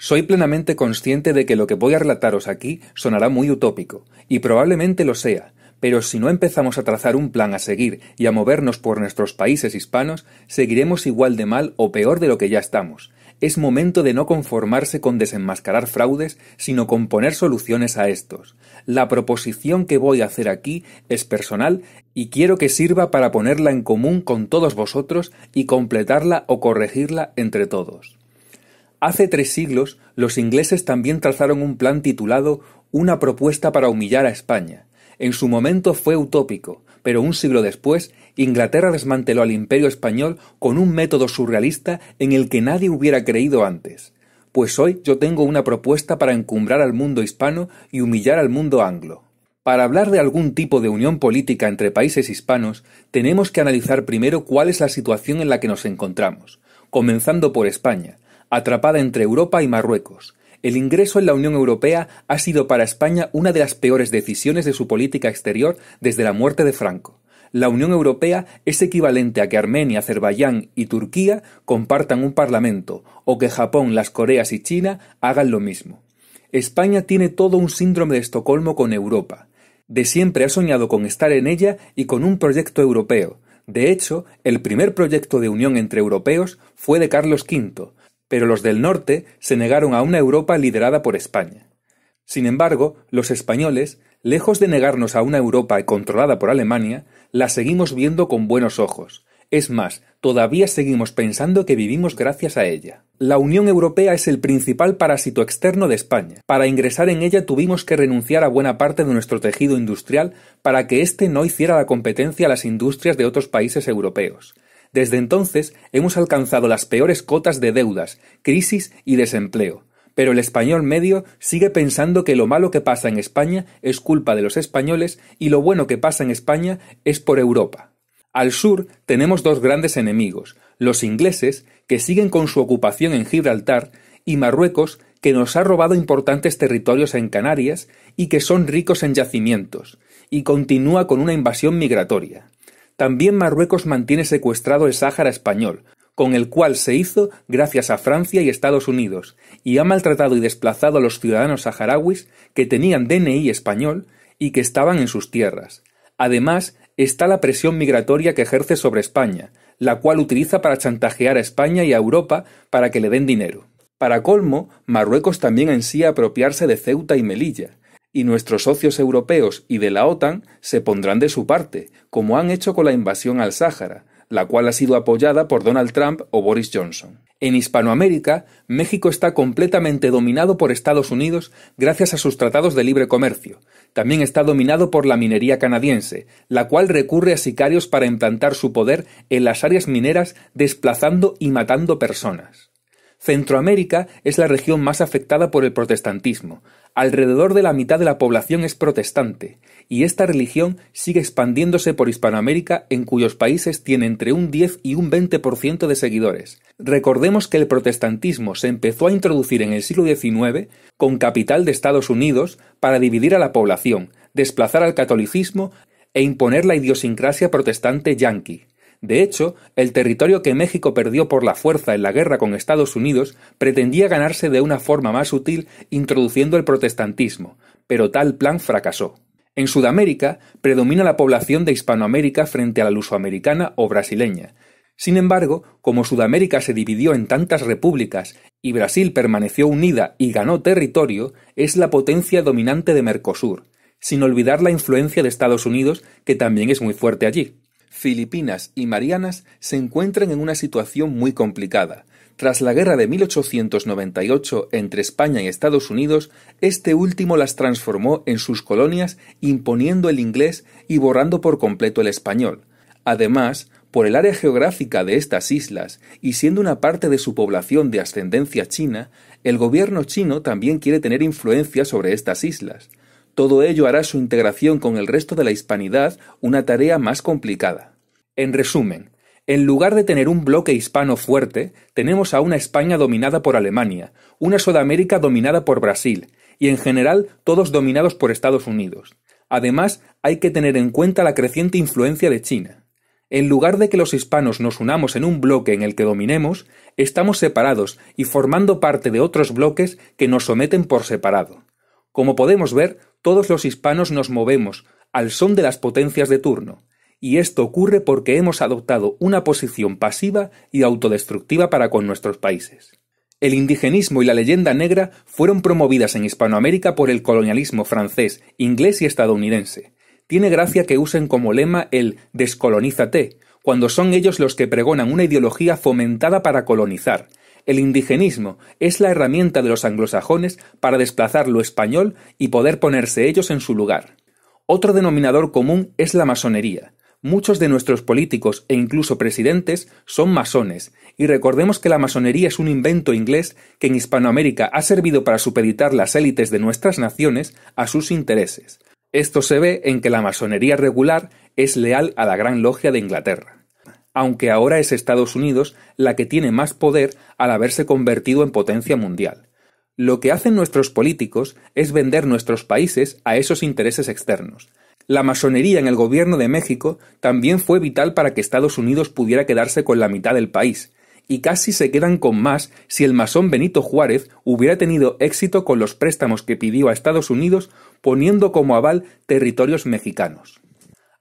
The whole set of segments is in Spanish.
Soy plenamente consciente de que lo que voy a relataros aquí sonará muy utópico, y probablemente lo sea, pero si no empezamos a trazar un plan a seguir y a movernos por nuestros países hispanos, seguiremos igual de mal o peor de lo que ya estamos. Es momento de no conformarse con desenmascarar fraudes, sino con poner soluciones a estos. La proposición que voy a hacer aquí es personal y quiero que sirva para ponerla en común con todos vosotros y completarla o corregirla entre todos. Hace tres siglos, los ingleses también trazaron un plan titulado Una propuesta para humillar a España. En su momento fue utópico, pero un siglo después, Inglaterra desmanteló al imperio español con un método surrealista en el que nadie hubiera creído antes. Pues hoy yo tengo una propuesta para encumbrar al mundo hispano y humillar al mundo anglo. Para hablar de algún tipo de unión política entre países hispanos, tenemos que analizar primero cuál es la situación en la que nos encontramos, comenzando por España, atrapada entre Europa y Marruecos. El ingreso en la Unión Europea ha sido para España una de las peores decisiones de su política exterior desde la muerte de Franco. La Unión Europea es equivalente a que Armenia, Azerbaiyán y Turquía compartan un parlamento, o que Japón, las Coreas y China hagan lo mismo. España tiene todo un síndrome de Estocolmo con Europa. De siempre ha soñado con estar en ella y con un proyecto europeo. De hecho, el primer proyecto de unión entre europeos fue de Carlos V, pero los del norte se negaron a una Europa liderada por España. Sin embargo, los españoles, lejos de negarnos a una Europa controlada por Alemania, la seguimos viendo con buenos ojos. Es más, todavía seguimos pensando que vivimos gracias a ella. La Unión Europea es el principal parásito externo de España. Para ingresar en ella tuvimos que renunciar a buena parte de nuestro tejido industrial para que éste no hiciera la competencia a las industrias de otros países europeos. Desde entonces hemos alcanzado las peores cotas de deudas, crisis y desempleo. Pero el español medio sigue pensando que lo malo que pasa en España es culpa de los españoles y lo bueno que pasa en España es por Europa. Al sur tenemos dos grandes enemigos, los ingleses, que siguen con su ocupación en Gibraltar, y Marruecos, que nos ha robado importantes territorios en Canarias y que son ricos en yacimientos, y continúa con una invasión migratoria. También Marruecos mantiene secuestrado el Sáhara español, con el cual se hizo gracias a Francia y Estados Unidos, y ha maltratado y desplazado a los ciudadanos saharauis que tenían DNI español y que estaban en sus tierras. Además, está la presión migratoria que ejerce sobre España, la cual utiliza para chantajear a España y a Europa para que le den dinero. Para colmo, Marruecos también ansía apropiarse de Ceuta y Melilla, y nuestros socios europeos y de la OTAN se pondrán de su parte, como han hecho con la invasión al Sáhara, la cual ha sido apoyada por Donald Trump o Boris Johnson. En Hispanoamérica, México está completamente dominado por Estados Unidos gracias a sus tratados de libre comercio. También está dominado por la minería canadiense, la cual recurre a sicarios para implantar su poder en las áreas mineras desplazando y matando personas. Centroamérica es la región más afectada por el protestantismo, Alrededor de la mitad de la población es protestante, y esta religión sigue expandiéndose por Hispanoamérica en cuyos países tiene entre un 10 y un 20% de seguidores. Recordemos que el protestantismo se empezó a introducir en el siglo XIX con capital de Estados Unidos para dividir a la población, desplazar al catolicismo e imponer la idiosincrasia protestante yanqui. De hecho, el territorio que México perdió por la fuerza en la guerra con Estados Unidos pretendía ganarse de una forma más sutil introduciendo el protestantismo, pero tal plan fracasó. En Sudamérica predomina la población de Hispanoamérica frente a la lusoamericana o brasileña. Sin embargo, como Sudamérica se dividió en tantas repúblicas y Brasil permaneció unida y ganó territorio, es la potencia dominante de Mercosur, sin olvidar la influencia de Estados Unidos, que también es muy fuerte allí. Filipinas y Marianas se encuentran en una situación muy complicada. Tras la guerra de 1898 entre España y Estados Unidos, este último las transformó en sus colonias imponiendo el inglés y borrando por completo el español. Además, por el área geográfica de estas islas y siendo una parte de su población de ascendencia china, el gobierno chino también quiere tener influencia sobre estas islas. Todo ello hará su integración con el resto de la hispanidad una tarea más complicada. En resumen, en lugar de tener un bloque hispano fuerte, tenemos a una España dominada por Alemania, una Sudamérica dominada por Brasil, y en general todos dominados por Estados Unidos. Además, hay que tener en cuenta la creciente influencia de China. En lugar de que los hispanos nos unamos en un bloque en el que dominemos, estamos separados y formando parte de otros bloques que nos someten por separado. Como podemos ver, todos los hispanos nos movemos al son de las potencias de turno, y esto ocurre porque hemos adoptado una posición pasiva y autodestructiva para con nuestros países. El indigenismo y la leyenda negra fueron promovidas en Hispanoamérica por el colonialismo francés, inglés y estadounidense. Tiene gracia que usen como lema el descolonízate, cuando son ellos los que pregonan una ideología fomentada para colonizar, el indigenismo es la herramienta de los anglosajones para desplazar lo español y poder ponerse ellos en su lugar. Otro denominador común es la masonería. Muchos de nuestros políticos e incluso presidentes son masones, y recordemos que la masonería es un invento inglés que en Hispanoamérica ha servido para supeditar las élites de nuestras naciones a sus intereses. Esto se ve en que la masonería regular es leal a la Gran Logia de Inglaterra aunque ahora es Estados Unidos la que tiene más poder al haberse convertido en potencia mundial. Lo que hacen nuestros políticos es vender nuestros países a esos intereses externos. La masonería en el gobierno de México también fue vital para que Estados Unidos pudiera quedarse con la mitad del país, y casi se quedan con más si el masón Benito Juárez hubiera tenido éxito con los préstamos que pidió a Estados Unidos poniendo como aval territorios mexicanos.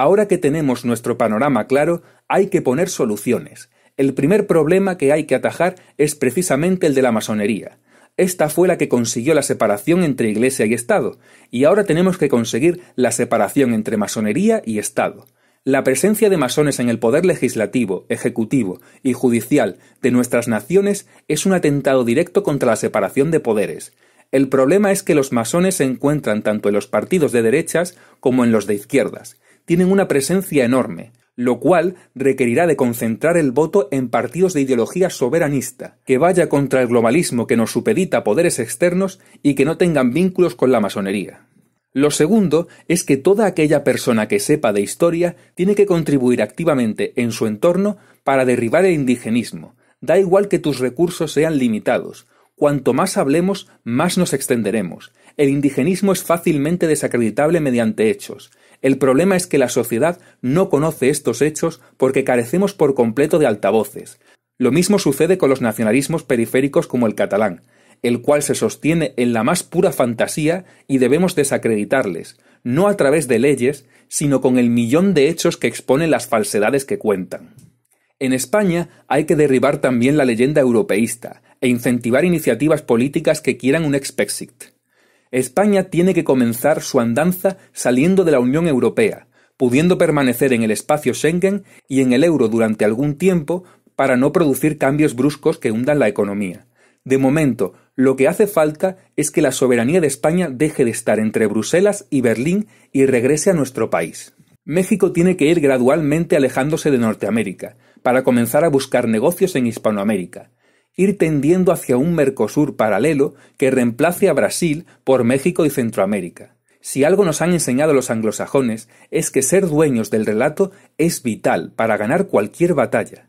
Ahora que tenemos nuestro panorama claro, hay que poner soluciones. El primer problema que hay que atajar es precisamente el de la masonería. Esta fue la que consiguió la separación entre Iglesia y Estado, y ahora tenemos que conseguir la separación entre masonería y Estado. La presencia de masones en el poder legislativo, ejecutivo y judicial de nuestras naciones es un atentado directo contra la separación de poderes. El problema es que los masones se encuentran tanto en los partidos de derechas como en los de izquierdas tienen una presencia enorme, lo cual requerirá de concentrar el voto en partidos de ideología soberanista, que vaya contra el globalismo que nos supedita poderes externos y que no tengan vínculos con la masonería. Lo segundo es que toda aquella persona que sepa de historia tiene que contribuir activamente en su entorno para derribar el indigenismo. Da igual que tus recursos sean limitados. Cuanto más hablemos, más nos extenderemos. El indigenismo es fácilmente desacreditable mediante hechos. El problema es que la sociedad no conoce estos hechos porque carecemos por completo de altavoces. Lo mismo sucede con los nacionalismos periféricos como el catalán, el cual se sostiene en la más pura fantasía y debemos desacreditarles, no a través de leyes, sino con el millón de hechos que exponen las falsedades que cuentan. En España hay que derribar también la leyenda europeísta e incentivar iniciativas políticas que quieran un expexit. España tiene que comenzar su andanza saliendo de la Unión Europea, pudiendo permanecer en el espacio Schengen y en el euro durante algún tiempo para no producir cambios bruscos que hundan la economía. De momento, lo que hace falta es que la soberanía de España deje de estar entre Bruselas y Berlín y regrese a nuestro país. México tiene que ir gradualmente alejándose de Norteamérica, para comenzar a buscar negocios en Hispanoamérica ir tendiendo hacia un Mercosur paralelo que reemplace a Brasil por México y Centroamérica. Si algo nos han enseñado los anglosajones es que ser dueños del relato es vital para ganar cualquier batalla.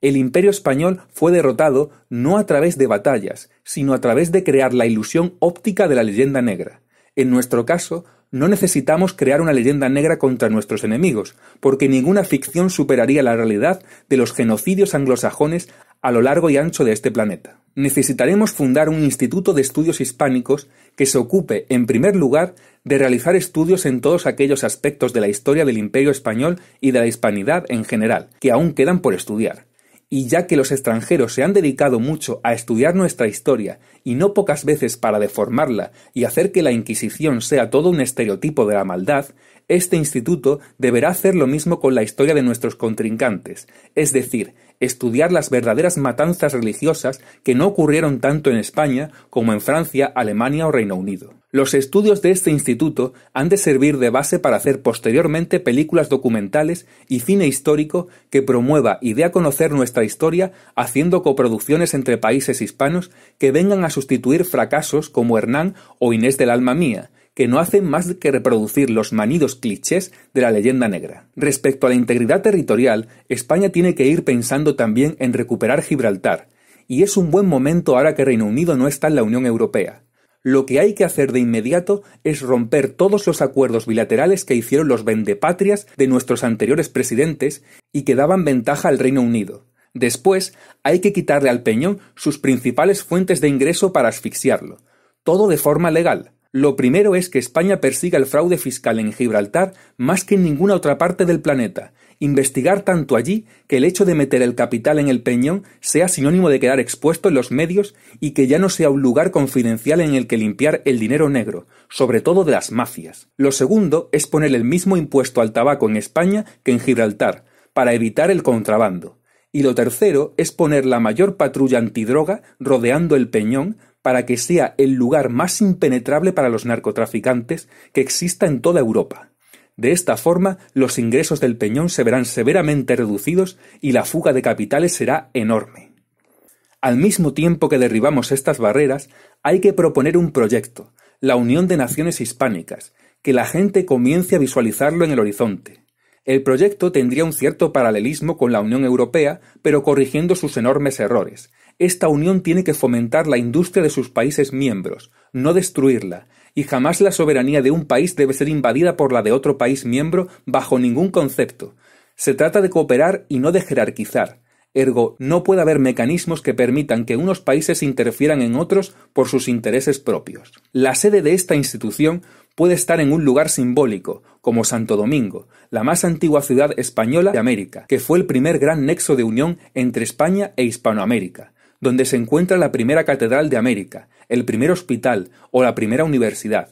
El imperio español fue derrotado no a través de batallas, sino a través de crear la ilusión óptica de la leyenda negra. En nuestro caso, no necesitamos crear una leyenda negra contra nuestros enemigos, porque ninguna ficción superaría la realidad de los genocidios anglosajones a lo largo y ancho de este planeta. Necesitaremos fundar un instituto de estudios hispánicos que se ocupe, en primer lugar, de realizar estudios en todos aquellos aspectos de la historia del Imperio español y de la hispanidad en general, que aún quedan por estudiar. Y ya que los extranjeros se han dedicado mucho a estudiar nuestra historia, y no pocas veces para deformarla y hacer que la Inquisición sea todo un estereotipo de la maldad, este instituto deberá hacer lo mismo con la historia de nuestros contrincantes, es decir, estudiar las verdaderas matanzas religiosas que no ocurrieron tanto en España como en Francia, Alemania o Reino Unido. Los estudios de este instituto han de servir de base para hacer posteriormente películas documentales y cine histórico que promueva y dé a conocer nuestra historia haciendo coproducciones entre países hispanos que vengan a sustituir fracasos como Hernán o Inés del Alma Mía, que no hacen más que reproducir los manidos clichés de la leyenda negra. Respecto a la integridad territorial, España tiene que ir pensando también en recuperar Gibraltar, y es un buen momento ahora que Reino Unido no está en la Unión Europea. Lo que hay que hacer de inmediato es romper todos los acuerdos bilaterales que hicieron los vendepatrias de nuestros anteriores presidentes y que daban ventaja al Reino Unido. Después, hay que quitarle al peñón sus principales fuentes de ingreso para asfixiarlo, todo de forma legal. Lo primero es que España persiga el fraude fiscal en Gibraltar más que en ninguna otra parte del planeta, investigar tanto allí que el hecho de meter el capital en el peñón sea sinónimo de quedar expuesto en los medios y que ya no sea un lugar confidencial en el que limpiar el dinero negro, sobre todo de las mafias. Lo segundo es poner el mismo impuesto al tabaco en España que en Gibraltar, para evitar el contrabando. Y lo tercero es poner la mayor patrulla antidroga rodeando el peñón para que sea el lugar más impenetrable para los narcotraficantes que exista en toda Europa. De esta forma, los ingresos del Peñón se verán severamente reducidos y la fuga de capitales será enorme. Al mismo tiempo que derribamos estas barreras, hay que proponer un proyecto, la Unión de Naciones Hispánicas, que la gente comience a visualizarlo en el horizonte. El proyecto tendría un cierto paralelismo con la Unión Europea, pero corrigiendo sus enormes errores, esta unión tiene que fomentar la industria de sus países miembros, no destruirla, y jamás la soberanía de un país debe ser invadida por la de otro país miembro bajo ningún concepto. Se trata de cooperar y no de jerarquizar. Ergo, no puede haber mecanismos que permitan que unos países interfieran en otros por sus intereses propios. La sede de esta institución puede estar en un lugar simbólico, como Santo Domingo, la más antigua ciudad española de América, que fue el primer gran nexo de unión entre España e Hispanoamérica donde se encuentra la primera catedral de América, el primer hospital o la primera universidad.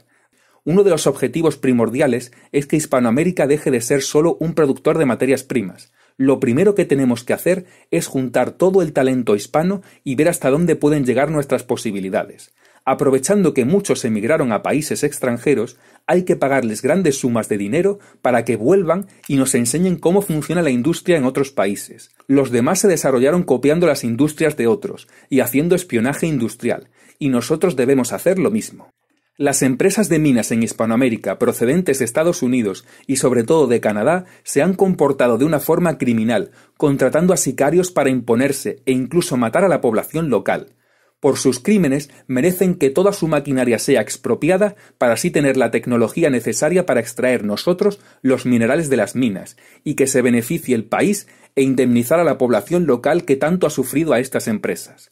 Uno de los objetivos primordiales es que Hispanoamérica deje de ser solo un productor de materias primas. Lo primero que tenemos que hacer es juntar todo el talento hispano y ver hasta dónde pueden llegar nuestras posibilidades aprovechando que muchos emigraron a países extranjeros, hay que pagarles grandes sumas de dinero para que vuelvan y nos enseñen cómo funciona la industria en otros países. Los demás se desarrollaron copiando las industrias de otros y haciendo espionaje industrial, y nosotros debemos hacer lo mismo. Las empresas de minas en Hispanoamérica procedentes de Estados Unidos y sobre todo de Canadá se han comportado de una forma criminal, contratando a sicarios para imponerse e incluso matar a la población local por sus crímenes merecen que toda su maquinaria sea expropiada para así tener la tecnología necesaria para extraer nosotros los minerales de las minas, y que se beneficie el país e indemnizar a la población local que tanto ha sufrido a estas empresas.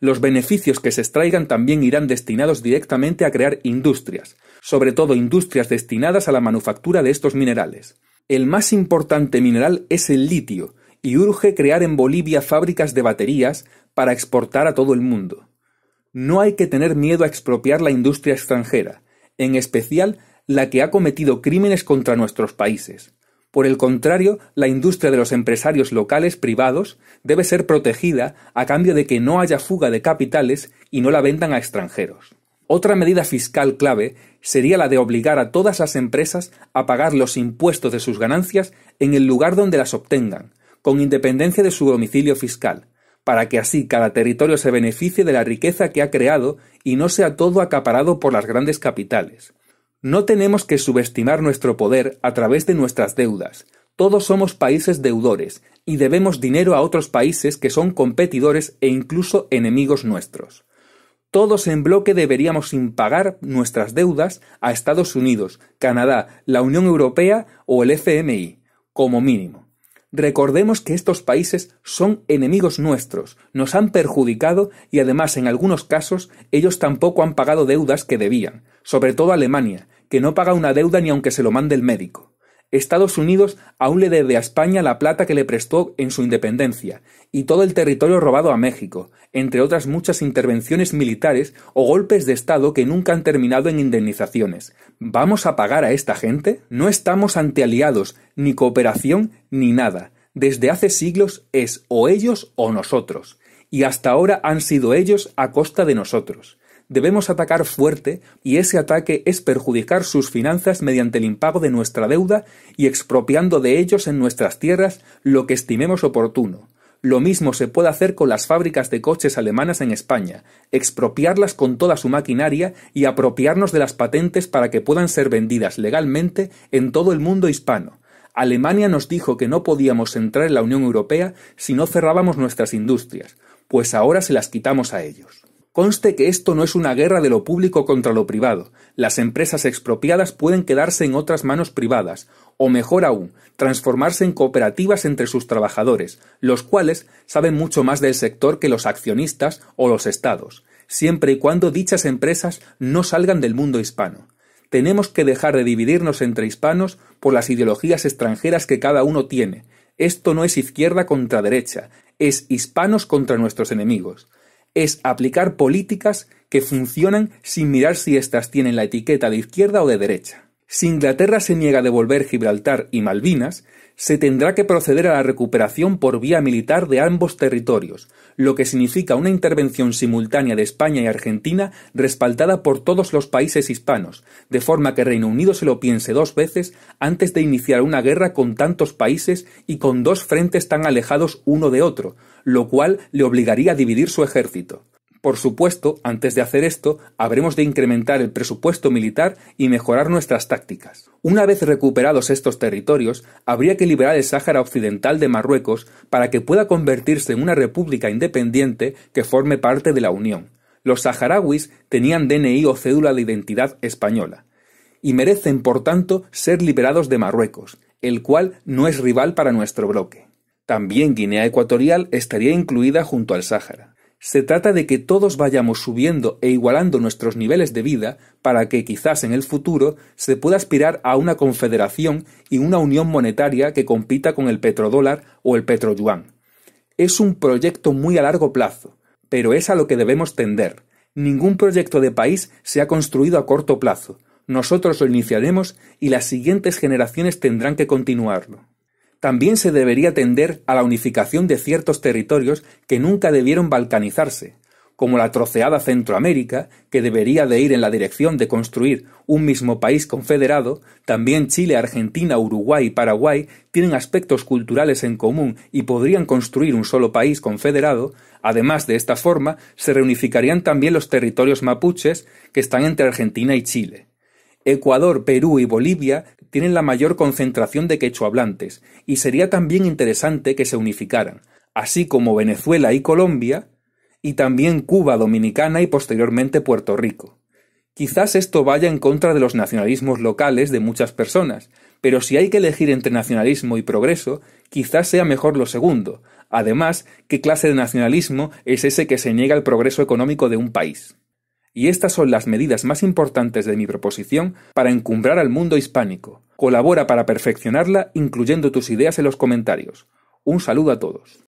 Los beneficios que se extraigan también irán destinados directamente a crear industrias, sobre todo industrias destinadas a la manufactura de estos minerales. El más importante mineral es el litio, y urge crear en Bolivia fábricas de baterías, para exportar a todo el mundo. No hay que tener miedo a expropiar la industria extranjera, en especial la que ha cometido crímenes contra nuestros países. Por el contrario, la industria de los empresarios locales privados debe ser protegida a cambio de que no haya fuga de capitales y no la vendan a extranjeros. Otra medida fiscal clave sería la de obligar a todas las empresas a pagar los impuestos de sus ganancias en el lugar donde las obtengan, con independencia de su domicilio fiscal, para que así cada territorio se beneficie de la riqueza que ha creado y no sea todo acaparado por las grandes capitales. No tenemos que subestimar nuestro poder a través de nuestras deudas. Todos somos países deudores y debemos dinero a otros países que son competidores e incluso enemigos nuestros. Todos en bloque deberíamos impagar nuestras deudas a Estados Unidos, Canadá, la Unión Europea o el FMI, como mínimo. Recordemos que estos países son enemigos nuestros, nos han perjudicado y además en algunos casos ellos tampoco han pagado deudas que debían, sobre todo Alemania, que no paga una deuda ni aunque se lo mande el médico. Estados Unidos aún le debe a España la plata que le prestó en su independencia, y todo el territorio robado a México, entre otras muchas intervenciones militares o golpes de Estado que nunca han terminado en indemnizaciones. ¿Vamos a pagar a esta gente? No estamos ante aliados, ni cooperación, ni nada. Desde hace siglos es o ellos o nosotros, y hasta ahora han sido ellos a costa de nosotros debemos atacar fuerte y ese ataque es perjudicar sus finanzas mediante el impago de nuestra deuda y expropiando de ellos en nuestras tierras lo que estimemos oportuno. Lo mismo se puede hacer con las fábricas de coches alemanas en España, expropiarlas con toda su maquinaria y apropiarnos de las patentes para que puedan ser vendidas legalmente en todo el mundo hispano. Alemania nos dijo que no podíamos entrar en la Unión Europea si no cerrábamos nuestras industrias, pues ahora se las quitamos a ellos. Conste que esto no es una guerra de lo público contra lo privado. Las empresas expropiadas pueden quedarse en otras manos privadas, o mejor aún, transformarse en cooperativas entre sus trabajadores, los cuales saben mucho más del sector que los accionistas o los estados, siempre y cuando dichas empresas no salgan del mundo hispano. Tenemos que dejar de dividirnos entre hispanos por las ideologías extranjeras que cada uno tiene. Esto no es izquierda contra derecha, es hispanos contra nuestros enemigos es aplicar políticas que funcionan sin mirar si éstas tienen la etiqueta de izquierda o de derecha. Si Inglaterra se niega a devolver Gibraltar y Malvinas, se tendrá que proceder a la recuperación por vía militar de ambos territorios, lo que significa una intervención simultánea de España y Argentina respaldada por todos los países hispanos, de forma que Reino Unido se lo piense dos veces antes de iniciar una guerra con tantos países y con dos frentes tan alejados uno de otro, lo cual le obligaría a dividir su ejército. Por supuesto, antes de hacer esto, habremos de incrementar el presupuesto militar y mejorar nuestras tácticas. Una vez recuperados estos territorios, habría que liberar el Sáhara Occidental de Marruecos para que pueda convertirse en una república independiente que forme parte de la Unión. Los saharauis tenían DNI o cédula de identidad española, y merecen, por tanto, ser liberados de Marruecos, el cual no es rival para nuestro bloque. También Guinea Ecuatorial estaría incluida junto al Sáhara. Se trata de que todos vayamos subiendo e igualando nuestros niveles de vida para que quizás en el futuro se pueda aspirar a una confederación y una unión monetaria que compita con el petrodólar o el petroyuan. Es un proyecto muy a largo plazo, pero es a lo que debemos tender. Ningún proyecto de país se ha construido a corto plazo. Nosotros lo iniciaremos y las siguientes generaciones tendrán que continuarlo también se debería tender a la unificación de ciertos territorios que nunca debieron balcanizarse, como la troceada Centroamérica, que debería de ir en la dirección de construir un mismo país confederado, también Chile, Argentina, Uruguay y Paraguay tienen aspectos culturales en común y podrían construir un solo país confederado, además de esta forma se reunificarían también los territorios mapuches que están entre Argentina y Chile. Ecuador, Perú y Bolivia tienen la mayor concentración de quechua hablantes, y sería también interesante que se unificaran, así como Venezuela y Colombia, y también Cuba, Dominicana y posteriormente Puerto Rico. Quizás esto vaya en contra de los nacionalismos locales de muchas personas, pero si hay que elegir entre nacionalismo y progreso, quizás sea mejor lo segundo. Además, ¿qué clase de nacionalismo es ese que se niega al progreso económico de un país? y estas son las medidas más importantes de mi proposición para encumbrar al mundo hispánico. Colabora para perfeccionarla incluyendo tus ideas en los comentarios. Un saludo a todos.